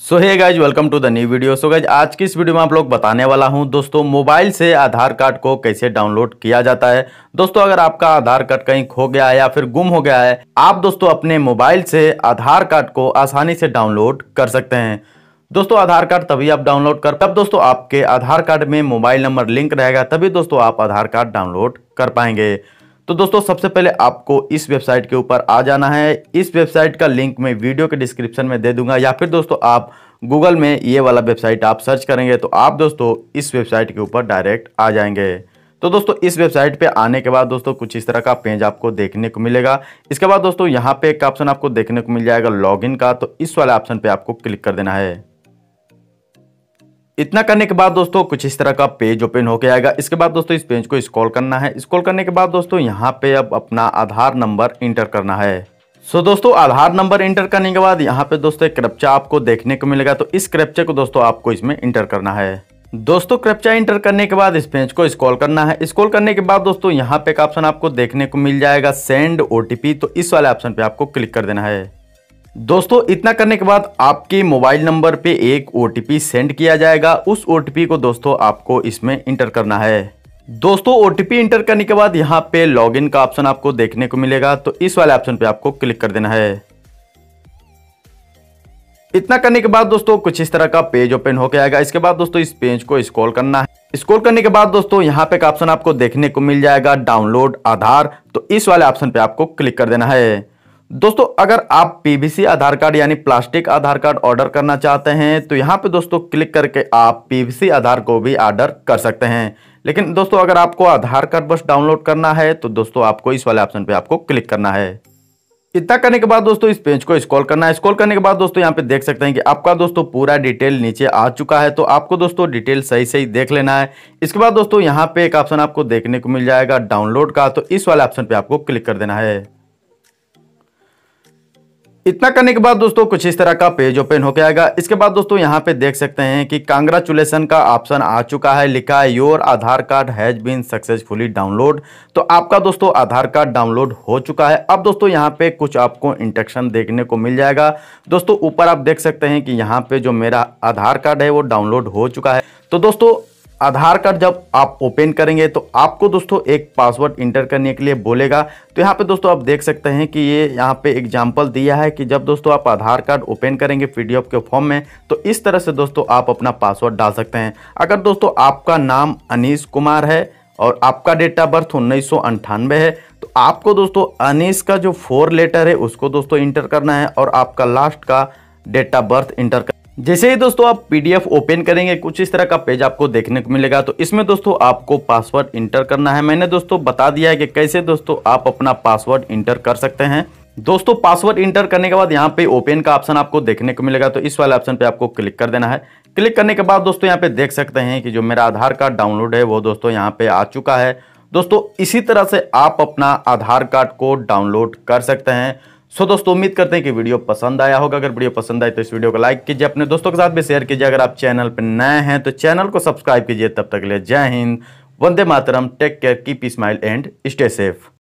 so hey guys welcome to the new video so guys आज की इस video में आप लोग बताने वाला हूं दोस्तों मोबाइल से आधार कार्ड को कैसे डाउनलोड किया जाता है दोस्तों अगर आपका आधार कार्ड कहीं खो गया है या फिर गुम हो गया है आप दोस्तों अपने मोबाइल से आधार कार्ड को आसानी से डाउनलोड कर सकते हैं दोस्तों आधार कार्ड तभी आप डाउनलोड कर तब दोस्तों आपके आधार कार्ड में मोबाइल नंबर लिंक रहेगा तभी दोस्तों आप आधार कार्ड डाउनलोड कर पाएंगे तो दोस्तों सबसे पहले आपको इस वेबसाइट के ऊपर आ जाना है इस वेबसाइट का लिंक मैं वीडियो के डिस्क्रिप्शन में दे दूंगा या फिर दोस्तों आप गूगल में ये वाला वेबसाइट आप सर्च करेंगे तो आप दोस्तों इस वेबसाइट के ऊपर डायरेक्ट आ जाएंगे तो दोस्तों इस वेबसाइट पे आने के बाद दोस्तों कुछ इस तरह का पेज आपको देखने को मिलेगा इसके बाद दोस्तों यहाँ पे एक ऑप्शन आपको देखने को मिल जाएगा लॉगिन का तो इस वाले ऑप्शन पे आपको क्लिक कर देना है इतना करने के बाद दोस्तों कुछ इस तरह का पेज ओपन होकर आएगा इसके बाद दोस्तों इस पेज को स्क्रॉल करना है स्क्रॉल करने के बाद दोस्तों यहाँ पे अब अपना आधार नंबर इंटर करना है सो so, दोस्तों आधार नंबर इंटर करने के बाद यहाँ पे दोस्तों एक क्रप्चा आपको देखने को मिलेगा तो इस क्रप्चे को दोस्तों आपको इसमें इंटर करना है दोस्तों क्रप्चा इंटर करने के बाद इस पेज को स्क्रॉल करना है स्क्रॉल करने के बाद दोस्तों यहाँ पे एक ऑप्शन आपको देखने को मिल जाएगा सेंड ओटीपी तो इस वाले ऑप्शन पे आपको क्लिक कर देना है दोस्तों इतना करने के बाद आपके मोबाइल नंबर पे एक ओ सेंड किया जाएगा उस ओ को दोस्तों आपको इसमें इंटर करना है दोस्तों ओ इंटर करने के बाद यहाँ पे लॉगिन का ऑप्शन आपको देखने को मिलेगा तो इस वाले ऑप्शन पे आपको क्लिक कर देना है इतना करने के बाद दोस्तों कुछ इस तरह का पेज ओपन होकर आएगा इसके बाद दोस्तों इस पेज को स्क्रॉल करना है स्क्रॉल करने के बाद दोस्तों यहाँ पे एक ऑप्शन आपको देखने को मिल जाएगा डाउनलोड आधार तो इस वाले ऑप्शन पे आपको क्लिक कर देना है दोस्तों अगर आप पीवीसी आधार कार्ड यानी प्लास्टिक आधार कार्ड ऑर्डर करना चाहते हैं तो यहाँ पे दोस्तों क्लिक करके आप पीवीसी आधार को भी ऑर्डर कर सकते हैं लेकिन दोस्तों अगर आपको आधार कार्ड बस डाउनलोड करना है तो दोस्तों आपको इस वाले ऑप्शन पे आपको क्लिक करना है इतना करने के बाद दोस्तों इस पेज को स्कॉल करना है स्कॉल करने के बाद दोस्तों यहाँ पे देख सकते हैं कि आपका दोस्तों पूरा डिटेल नीचे आ चुका है तो आपको दोस्तों डिटेल सही सही देख लेना है इसके बाद दोस्तों यहाँ पे एक ऑप्शन आपको देखने को मिल जाएगा डाउनलोड का तो इस वाले ऑप्शन पे आपको क्लिक कर देना है इतना करने के बाद दोस्तों कुछ इस तरह का पेज ओपन होकर आएगा इसके बाद दोस्तों यहाँ पे देख सकते हैं कि कांग्रेचुलेसन का ऑप्शन आ चुका है लिखा है your Aadhaar card has been successfully download तो आपका दोस्तों आधार कार्ड डाउनलोड हो चुका है अब दोस्तों यहाँ पे कुछ आपको इंटेक्शन देखने को मिल जाएगा दोस्तों ऊपर आप देख सकते हैं कि यहाँ पे जो मेरा आधार कार्ड है वो डाउनलोड हो चुका है तो दोस्तों आधार कार्ड जब आप ओपन करेंगे तो आपको दोस्तों एक पासवर्ड इंटर करने के लिए बोलेगा तो यहाँ पे दोस्तों आप देख सकते हैं कि ये यहाँ पे एग्जाम्पल दिया है कि जब दोस्तों आप आधार कार्ड ओपन करेंगे पी के फॉर्म में तो इस तरह से दोस्तों आप अपना पासवर्ड डाल सकते हैं अगर दोस्तों आपका नाम अनिस कुमार है और आपका डेट ऑफ बर्थ उन्नीस है तो आपको दोस्तों अनिश का जो फोर लेटर है उसको दोस्तों इंटर करना है और आपका लास्ट का डेट ऑफ बर्थ इंटर जैसे ही दोस्तों आप पीडीएफ ओपन करेंगे कुछ इस तरह का पेज आपको देखने को मिलेगा तो इसमें दोस्तों आपको पासवर्ड इंटर करना है मैंने दोस्तों बता दिया है कि कैसे दोस्तों आप अपना पासवर्ड इंटर कर सकते हैं दोस्तों पासवर्ड इंटर करने के बाद यहाँ पे ओपन का ऑप्शन आपको देखने को मिलेगा तो इस वाले ऑप्शन पे आपको क्लिक कर देना है क्लिक करने के बाद दोस्तों यहाँ पे देख सकते हैं कि जो मेरा आधार कार्ड डाउनलोड है वो दोस्तों यहाँ पे आ चुका है दोस्तों इसी तरह से आप अपना आधार कार्ड को डाउनलोड कर सकते हैं सो दोस्तों उम्मीद करते हैं कि वीडियो पसंद आया होगा अगर वीडियो पसंद आए तो इस वीडियो को लाइक कीजिए अपने दोस्तों के साथ भी शेयर कीजिए अगर आप चैनल पर नए हैं तो चैनल को सब्सक्राइब कीजिए तब तक ले जय हिंद वंदे मातरम take care keep smile and stay safe